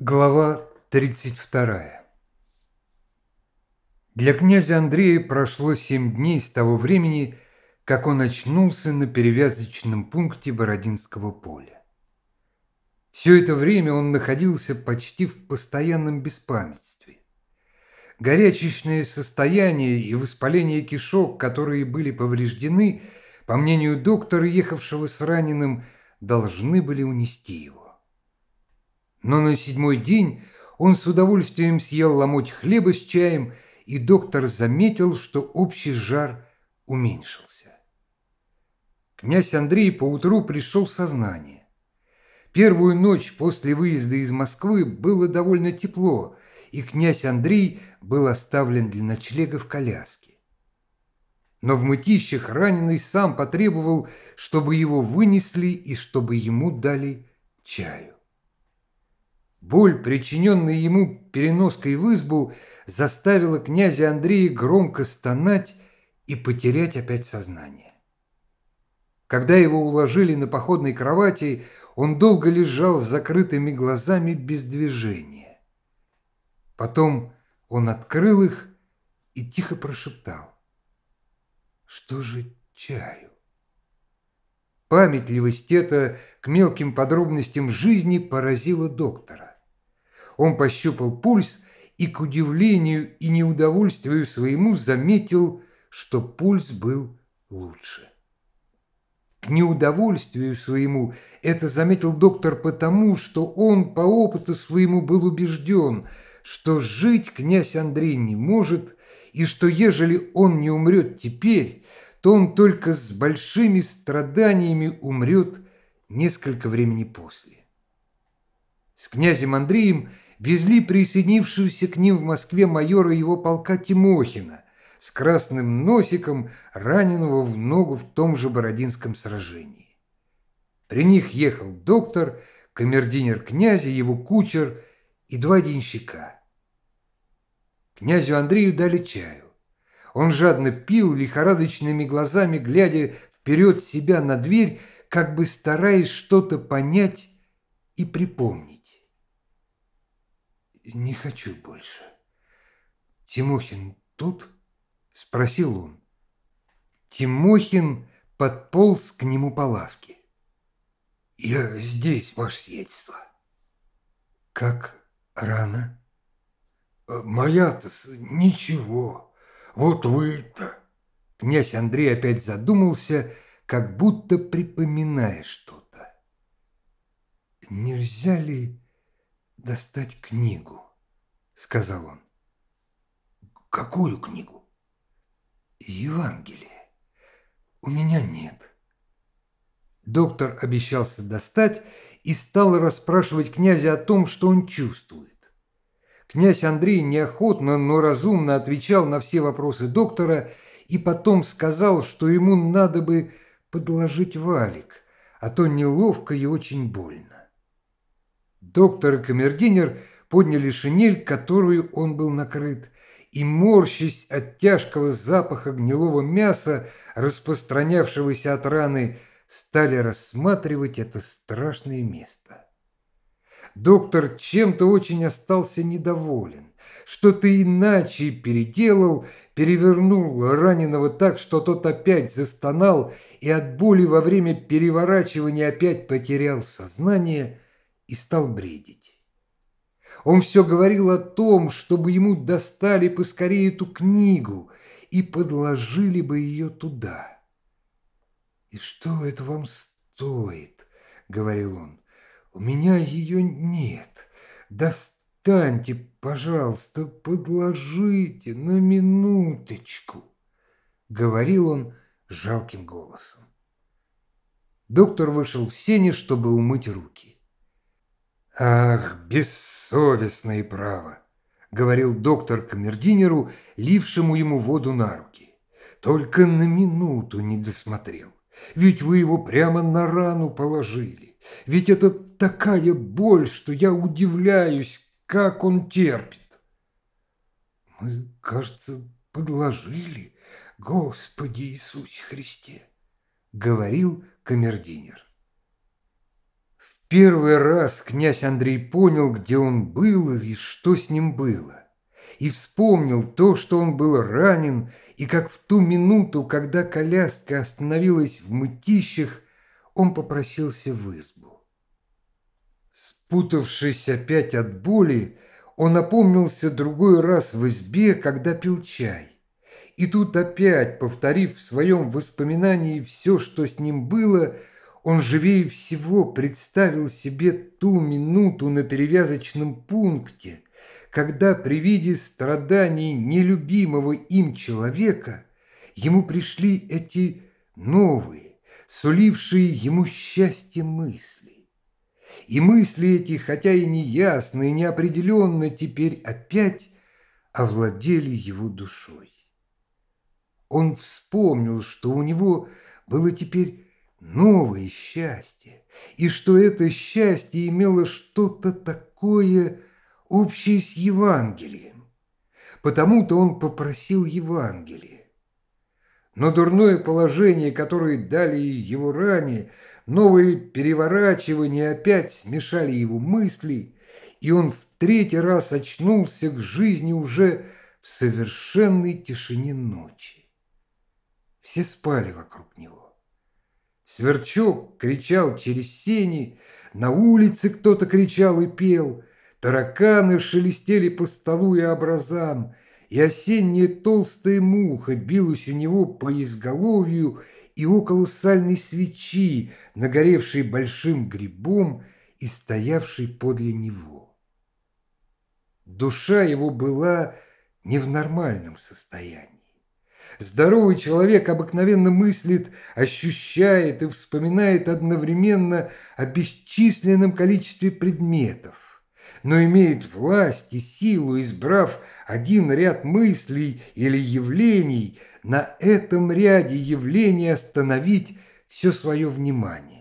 Глава 32 Для князя Андрея прошло семь дней с того времени, как он очнулся на перевязочном пункте Бородинского поля. Все это время он находился почти в постоянном беспамятстве. Горячечное состояние и воспаление кишок, которые были повреждены, по мнению доктора, ехавшего с раненым, должны были унести его. Но на седьмой день он с удовольствием съел ломоть хлеба с чаем, и доктор заметил, что общий жар уменьшился. Князь Андрей поутру пришел в сознание. Первую ночь после выезда из Москвы было довольно тепло, и князь Андрей был оставлен для ночлега в коляске. Но в мытищах раненый сам потребовал, чтобы его вынесли и чтобы ему дали чаю. Боль, причиненная ему переноской в избу, заставила князя Андрея громко стонать и потерять опять сознание. Когда его уложили на походной кровати, он долго лежал с закрытыми глазами без движения. Потом он открыл их и тихо прошептал. «Что же чаю?» Память Левостета к мелким подробностям жизни поразила доктора. Он пощупал пульс и, к удивлению и неудовольствию своему, заметил, что пульс был лучше. К неудовольствию своему это заметил доктор потому, что он по опыту своему был убежден, что жить князь Андрей не может, и что ежели он не умрет теперь, то он только с большими страданиями умрет несколько времени после. С князем Андреем – везли присоединившегося к ним в Москве майора его полка Тимохина с красным носиком, раненого в ногу в том же Бородинском сражении. При них ехал доктор, камердинер князя, его кучер и два денщика. Князю Андрею дали чаю. Он жадно пил, лихорадочными глазами, глядя вперед себя на дверь, как бы стараясь что-то понять и припомнить не хочу больше. Тимохин тут? Спросил он. Тимохин подполз к нему по лавке. «Я здесь, ваше сиятельство». «Как рано?» э, «Моя-то ничего. Вот вы-то». Князь Андрей опять задумался, как будто припоминая что-то. «Нельзя ли достать книгу», — сказал он. «Какую книгу?» «Евангелие. У меня нет». Доктор обещался достать и стал расспрашивать князя о том, что он чувствует. Князь Андрей неохотно, но разумно отвечал на все вопросы доктора и потом сказал, что ему надо бы подложить валик, а то неловко и очень больно. Доктор и камердинер подняли шинель, которую он был накрыт, и, морщись от тяжкого запаха гнилого мяса, распространявшегося от раны, стали рассматривать это страшное место. Доктор чем-то очень остался недоволен, что ты иначе переделал, перевернул раненого так, что тот опять застонал и от боли во время переворачивания опять потерял сознание – и стал бредить. Он все говорил о том, чтобы ему достали поскорее эту книгу и подложили бы ее туда. «И что это вам стоит?» — говорил он. «У меня ее нет. Достаньте, пожалуйста, подложите на минуточку», — говорил он жалким голосом. Доктор вышел в сене, чтобы умыть руки. «Ах, бессовестное право!» — говорил доктор Камердинеру, лившему ему воду на руки. «Только на минуту не досмотрел, ведь вы его прямо на рану положили. Ведь это такая боль, что я удивляюсь, как он терпит». «Мы, кажется, подложили, Господи Иисусе Христе», — говорил камердинер первый раз князь Андрей понял, где он был и что с ним было, и вспомнил то, что он был ранен, и как в ту минуту, когда коляска остановилась в мытищах, он попросился в избу. Спутавшись опять от боли, он опомнился другой раз в избе, когда пил чай. И тут опять, повторив в своем воспоминании все, что с ним было, он живее всего представил себе ту минуту на перевязочном пункте, когда при виде страданий нелюбимого им человека ему пришли эти новые, сулившие ему счастье мысли. И мысли эти, хотя и неясные, неопределенно теперь опять овладели его душой. Он вспомнил, что у него было теперь новое счастье, и что это счастье имело что-то такое общее с Евангелием. Потому-то он попросил Евангелие. Но дурное положение, которое дали его ранее, новые переворачивания опять смешали его мысли, и он в третий раз очнулся к жизни уже в совершенной тишине ночи. Все спали вокруг него. Сверчок кричал через сени, на улице кто-то кричал и пел, тараканы шелестели по столу и образам, и осенняя толстая муха билась у него по изголовью и около сальной свечи, нагоревшей большим грибом и стоявшей подле него. Душа его была не в нормальном состоянии. Здоровый человек обыкновенно мыслит, ощущает и вспоминает одновременно о бесчисленном количестве предметов, но имеет власть и силу, избрав один ряд мыслей или явлений, на этом ряде явлений остановить все свое внимание.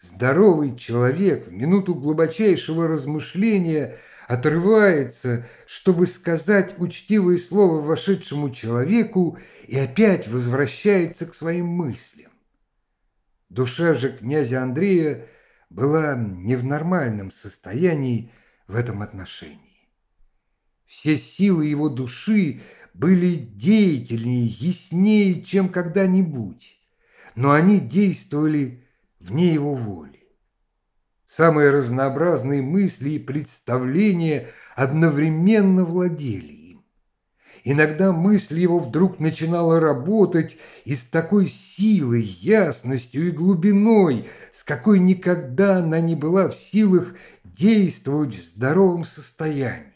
Здоровый человек в минуту глубочайшего размышления отрывается, чтобы сказать учтивое слово вошедшему человеку и опять возвращается к своим мыслям. Душа же князя Андрея была не в нормальном состоянии в этом отношении. Все силы его души были деятельнее, яснее, чем когда-нибудь, но они действовали вне его воли. Самые разнообразные мысли и представления одновременно владели им. Иногда мысль его вдруг начинала работать и с такой силой, ясностью и глубиной, с какой никогда она не была в силах действовать в здоровом состоянии.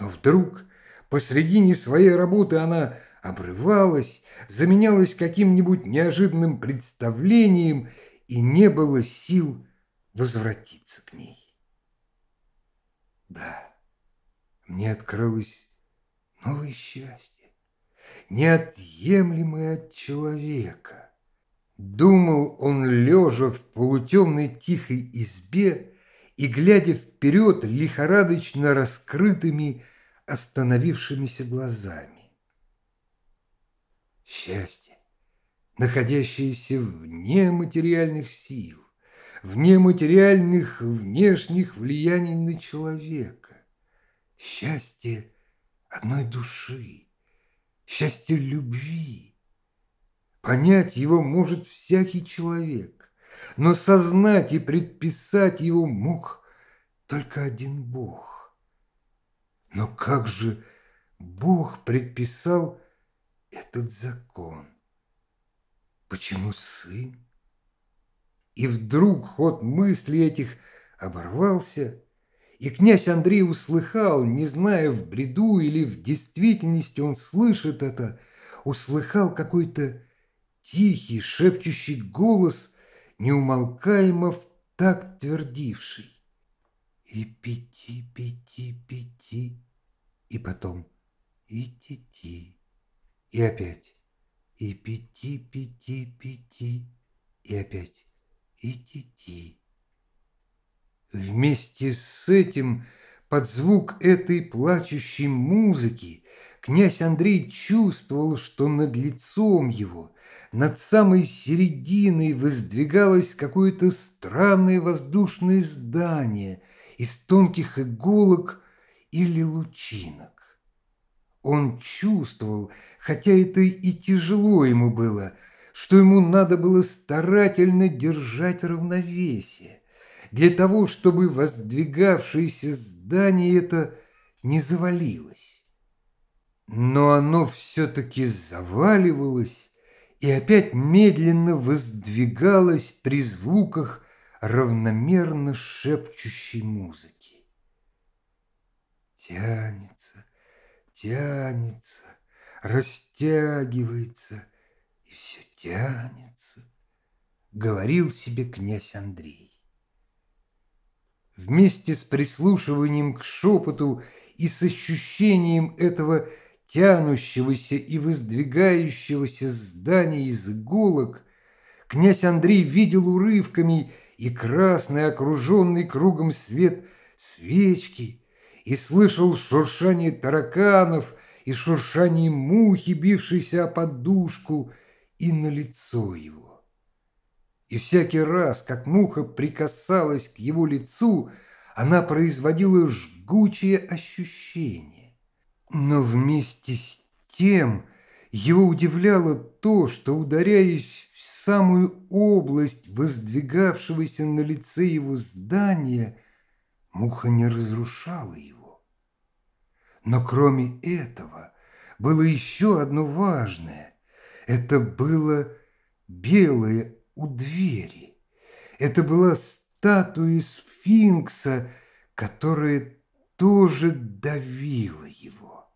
Но вдруг посредине своей работы она обрывалась, заменялась каким-нибудь неожиданным представлением, и не было сил возвратиться к ней. Да, мне открылось новое счастье, неотъемлемое от человека. Думал он, лежа в полутемной тихой избе и глядя вперед лихорадочно раскрытыми, остановившимися глазами счастье, находящееся вне материальных сил, вне материальных внешних влияний на человека. Счастье одной души, счастье любви. Понять его может всякий человек, но сознать и предписать его мог только один Бог. Но как же Бог предписал этот закон? Почему сын? И вдруг ход мыслей этих оборвался, и князь Андрей услыхал, не зная, в бреду или в действительности он слышит это, услыхал какой-то тихий, шепчущий голос, неумолкаемо так твердивший. И пяти, пяти, пяти, и потом и ти-ти. И опять. И пяти, пяти, пяти. И опять. И ти, ти. Вместе с этим, под звук этой плачущей музыки, князь Андрей чувствовал, что над лицом его, над самой серединой воздвигалось какое-то странное воздушное здание из тонких иголок или лучинок. Он чувствовал, хотя это и тяжело ему было, что ему надо было старательно держать равновесие для того, чтобы воздвигавшееся здание это не завалилось. Но оно все-таки заваливалось и опять медленно воздвигалось при звуках равномерно шепчущей музыки. Тянется тянется, растягивается и все тянется, говорил себе князь Андрей. Вместе с прислушиванием к шепоту и с ощущением этого тянущегося и воздвигающегося здания из иголок, князь Андрей видел урывками и красный, окруженный кругом свет свечки – и слышал шуршание тараканов и шуршание мухи, бившейся о подушку, и на лицо его. И всякий раз, как муха прикасалась к его лицу, она производила жгучее ощущение. Но вместе с тем его удивляло то, что, ударяясь в самую область воздвигавшегося на лице его здания, муха не разрушала его. Но кроме этого было еще одно важное. Это было белое у двери. Это была статуя сфинкса, которая тоже давила его.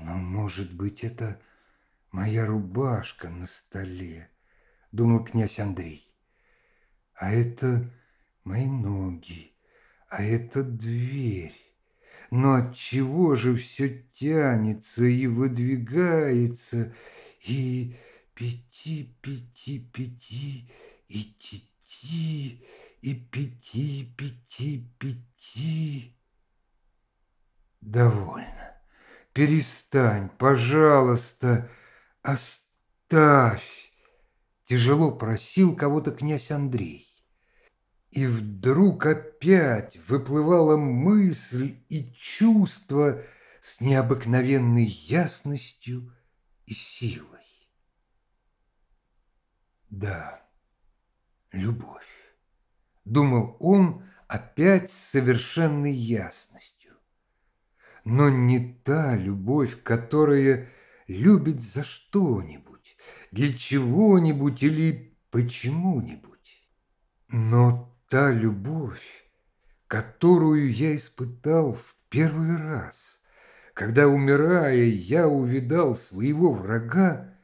Но, может быть, это моя рубашка на столе, думал князь Андрей. А это мои ноги, а это дверь. Но от чего же все тянется и выдвигается, и пяти, пяти, пяти, и тети, и пяти, пяти, пяти. Довольно. Перестань, пожалуйста, оставь. Тяжело просил кого-то князь Андрей. И вдруг опять выплывала мысль и чувство с необыкновенной ясностью и силой. Да, любовь, думал он опять с совершенной ясностью. Но не та любовь, которая любит за что-нибудь, для чего-нибудь или почему-нибудь, но та любовь, которую я испытал в первый раз, когда, умирая, я увидал своего врага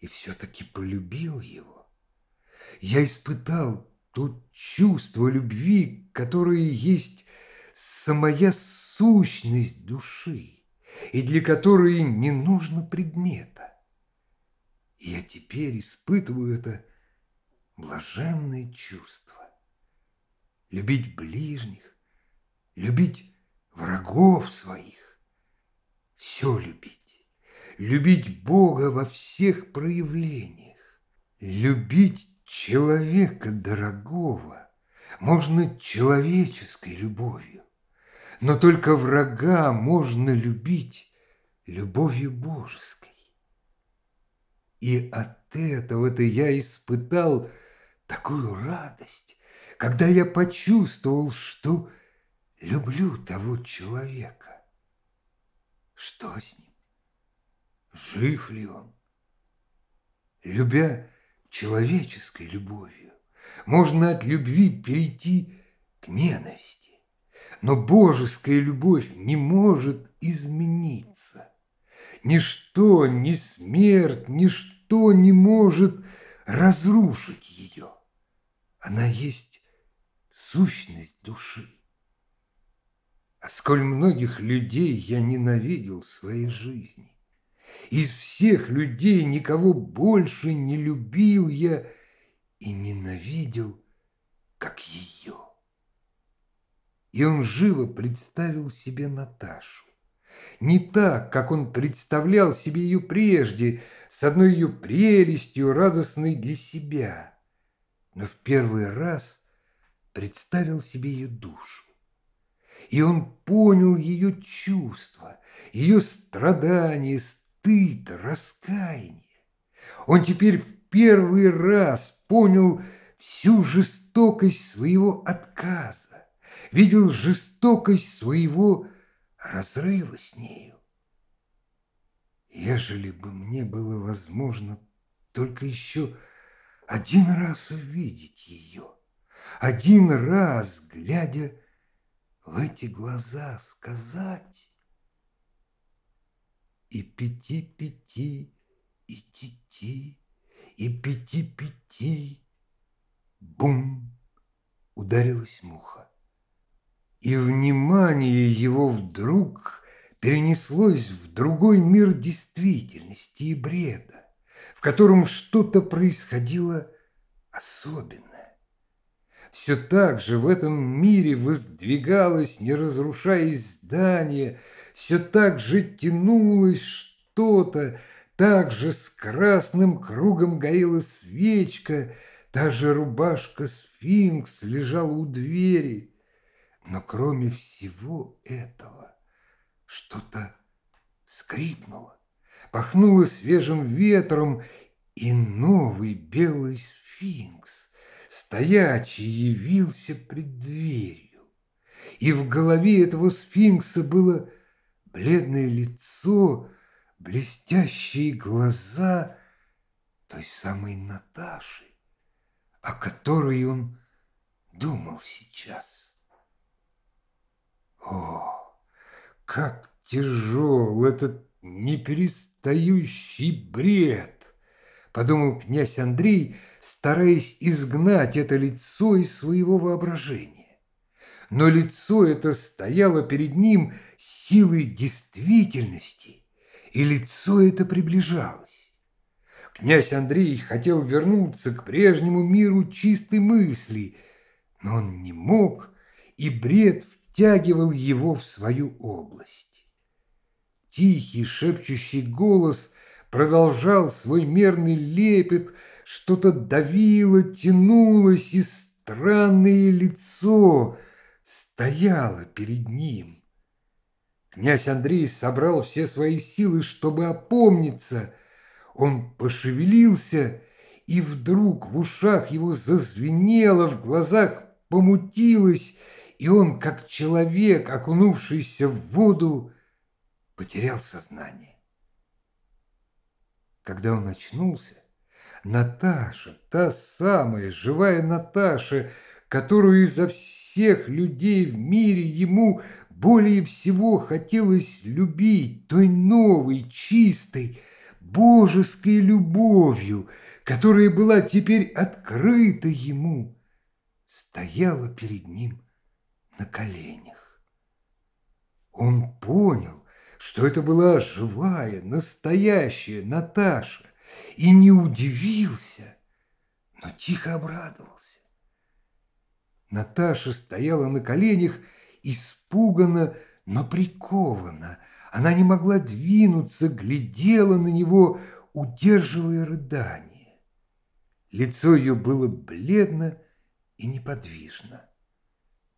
и все-таки полюбил его. Я испытал то чувство любви, которое есть самая сущность души и для которой не нужно предмета. Я теперь испытываю это блаженное чувство любить ближних, любить врагов своих, все любить, любить Бога во всех проявлениях, любить человека дорогого можно человеческой любовью, но только врага можно любить любовью божеской. И от этого-то я испытал такую радость, когда я почувствовал, что люблю того человека. Что с ним? Жив ли он? Любя человеческой любовью, можно от любви перейти к ненависти. Но божеская любовь не может измениться. Ничто, ни смерть, ничто не может разрушить ее. Она есть сущность души. А сколь многих людей я ненавидел в своей жизни. Из всех людей никого больше не любил я и ненавидел, как ее. И он живо представил себе Наташу. Не так, как он представлял себе ее прежде, с одной ее прелестью, радостной для себя. Но в первый раз – представил себе ее душу. И он понял ее чувства, ее страдания, стыд, раскаяние. Он теперь в первый раз понял всю жестокость своего отказа, видел жестокость своего разрыва с нею. Ежели бы мне было возможно только еще один раз увидеть ее, один раз, глядя в эти глаза, сказать «И пяти-пяти, и ти ти и пяти-пяти». Бум! Ударилась муха. И внимание его вдруг перенеслось в другой мир действительности и бреда, в котором что-то происходило особенное все так же в этом мире воздвигалось, не разрушаясь здание, все так же тянулось что-то, так же с красным кругом горела свечка, та же рубашка сфинкс лежала у двери. Но кроме всего этого что-то скрипнуло, пахнуло свежим ветром, и новый белый сфинкс стоячий явился пред дверью, и в голове этого сфинкса было бледное лицо, блестящие глаза той самой Наташи, о которой он думал сейчас. О, как тяжел этот неперестающий бред! подумал князь Андрей, стараясь изгнать это лицо из своего воображения. Но лицо это стояло перед ним силой действительности, и лицо это приближалось. Князь Андрей хотел вернуться к прежнему миру чистой мысли, но он не мог, и бред втягивал его в свою область. Тихий шепчущий голос – продолжал свой мерный лепет, что-то давило, тянулось, и странное лицо стояло перед ним. Князь Андрей собрал все свои силы, чтобы опомниться. Он пошевелился, и вдруг в ушах его зазвенело, в глазах помутилось, и он, как человек, окунувшийся в воду, потерял сознание. Когда он очнулся, Наташа, та самая живая Наташа, которую изо всех людей в мире ему более всего хотелось любить той новой, чистой, божеской любовью, которая была теперь открыта ему, стояла перед ним на коленях. Он понял, что это была живая, настоящая Наташа, и не удивился, но тихо обрадовался. Наташа стояла на коленях, испуганно, но прикована. Она не могла двинуться, глядела на него, удерживая рыдание. Лицо ее было бледно и неподвижно.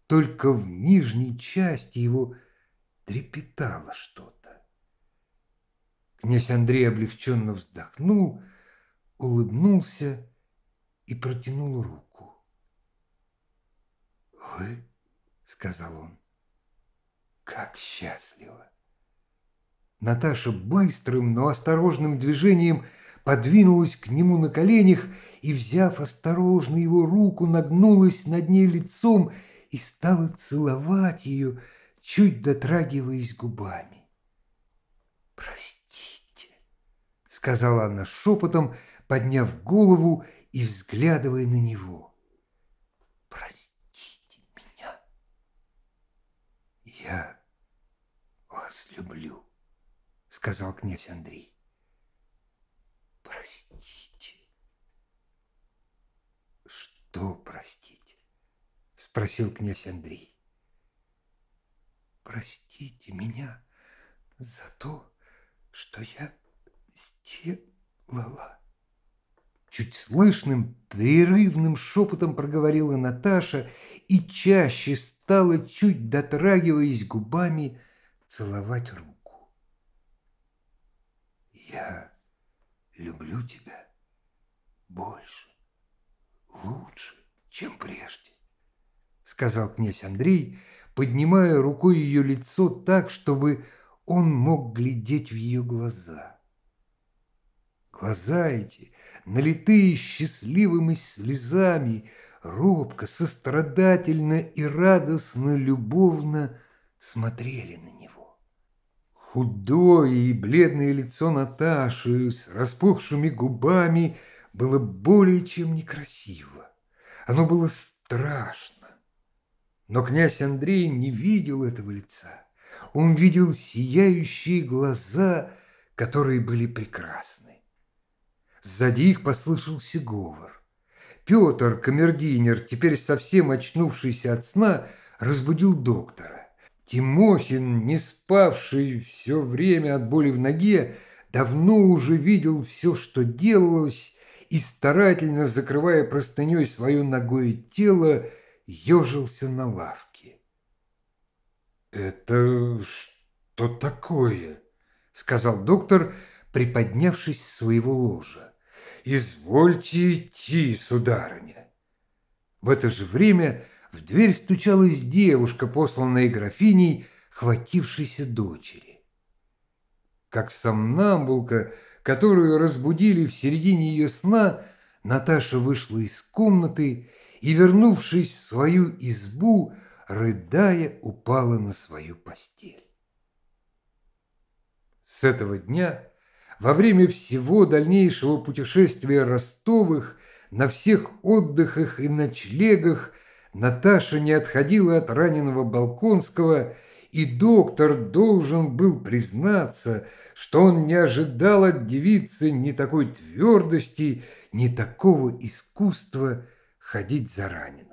Только в нижней части его трепетало что-то. Князь Андрей облегченно вздохнул, улыбнулся и протянул руку. «Вы?» — сказал он. «Как счастливо!» Наташа быстрым, но осторожным движением подвинулась к нему на коленях и, взяв осторожно его руку, нагнулась над ней лицом и стала целовать ее, чуть дотрагиваясь губами. «Прости!» сказала она шепотом, подняв голову и взглядывая на него. «Простите меня. Я вас люблю», — сказал князь Андрей. «Простите». «Что простить?» — спросил князь Андрей. «Простите меня за то, что я...» сделала. Чуть слышным, прерывным шепотом проговорила Наташа и чаще стала, чуть дотрагиваясь губами, целовать руку. «Я люблю тебя больше, лучше, чем прежде», — сказал князь Андрей, поднимая рукой ее лицо так, чтобы он мог глядеть в ее глаза. Глаза эти, налитые счастливыми слезами, робко, сострадательно и радостно, любовно смотрели на него. Худое и бледное лицо Наташи с распухшими губами было более чем некрасиво. Оно было страшно. Но князь Андрей не видел этого лица. Он видел сияющие глаза, которые были прекрасны. Сзади их послышался говор. Петр, камердинер, теперь совсем очнувшийся от сна, разбудил доктора. Тимохин, не спавший все время от боли в ноге, давно уже видел все, что делалось, и, старательно закрывая простыней свое ногое тело, ежился на лавке. «Это что такое?» — сказал доктор, приподнявшись с своего ложа. «Извольте идти, сударыня». В это же время в дверь стучалась девушка, посланная графиней, хватившейся дочери. Как сомнамбулка, которую разбудили в середине ее сна, Наташа вышла из комнаты и, вернувшись в свою избу, рыдая, упала на свою постель. С этого дня во время всего дальнейшего путешествия Ростовых, на всех отдыхах и ночлегах Наташа не отходила от раненого Балконского, и доктор должен был признаться, что он не ожидал от девицы ни такой твердости, ни такого искусства ходить за раненым.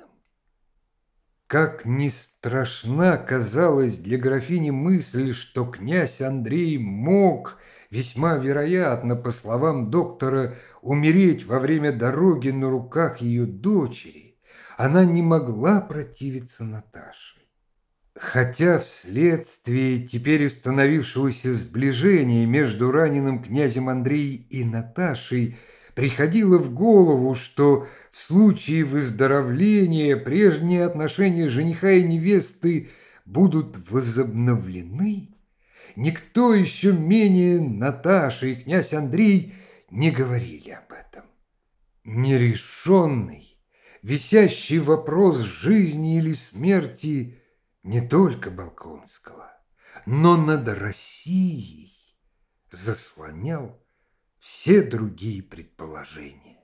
Как не страшна казалась для графини мысль, что князь Андрей мог – весьма вероятно, по словам доктора, умереть во время дороги на руках ее дочери, она не могла противиться Наташе. Хотя вследствие теперь установившегося сближения между раненым князем Андрей и Наташей приходило в голову, что в случае выздоровления прежние отношения жениха и невесты будут возобновлены, никто еще менее Наташа и князь Андрей не говорили об этом. Нерешенный, висящий вопрос жизни или смерти не только Балконского, но над Россией заслонял все другие предположения.